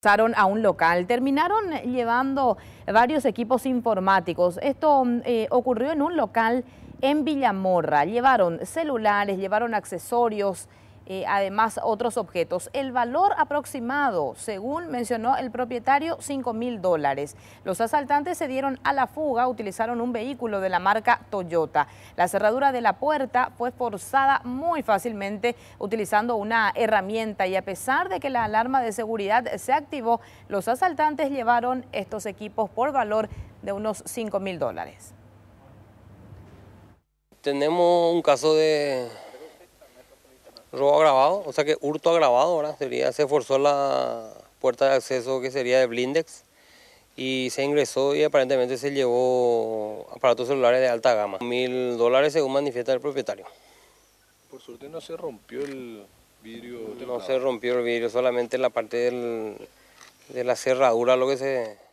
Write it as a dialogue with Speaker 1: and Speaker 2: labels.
Speaker 1: pasaron a un local. Terminaron llevando varios equipos informáticos. Esto eh, ocurrió en un local en Villamorra. Llevaron celulares, llevaron accesorios. Eh, además otros objetos. El valor aproximado, según mencionó el propietario, 5 mil dólares. Los asaltantes se dieron a la fuga, utilizaron un vehículo de la marca Toyota. La cerradura de la puerta fue forzada muy fácilmente utilizando una herramienta y a pesar de que la alarma de seguridad se activó, los asaltantes llevaron estos equipos por valor de unos 5 mil dólares.
Speaker 2: Tenemos un caso de robo agravado, o sea que hurto agravado, ahora Sería, se forzó la puerta de acceso que sería de Blindex y se ingresó y aparentemente se llevó aparatos celulares de alta gama. Mil dólares según manifiesta el propietario. Por suerte no
Speaker 1: se rompió el vidrio. No se
Speaker 2: rompió el vidrio, solamente la parte de la cerradura lo que se...